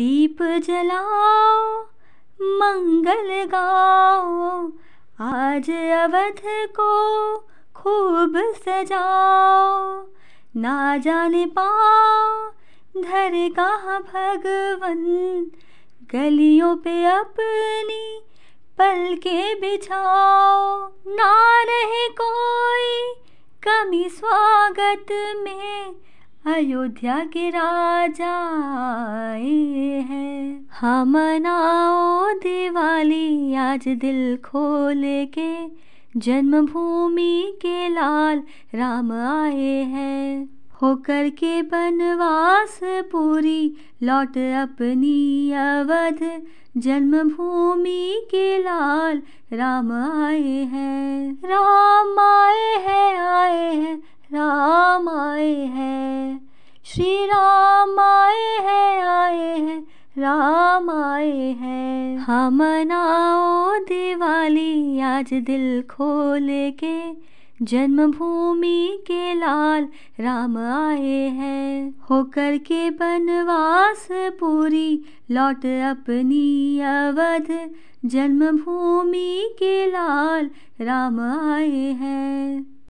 दीप जलाओ मंगल गाओ आज अवध को खूब सजाओ ना जाने पाओ धर कहाँ भगवन गलियों पे अपनी पल के बिछाओ ना रहे कोई कमी स्वागत में अयोध्या के राजा हाँ मनाओ दिवाली आज दिल खोल के जन्मभूमि के लाल राम आए हैं होकर के बनवास पूरी लौट अपनी अवध जन्मभूमि के लाल राम आए हैं राम आए हैं आए हैं राम आए हैं श्री राम आए हैं आए हैं राम आए हैं हम हाँ, मनाओ दिवाली आज दिल खोल के जन्मभूमि के लाल राम आए हैं होकर के बनवास पूरी लौट अपनी अवध जन्मभूमि के लाल राम आए हैं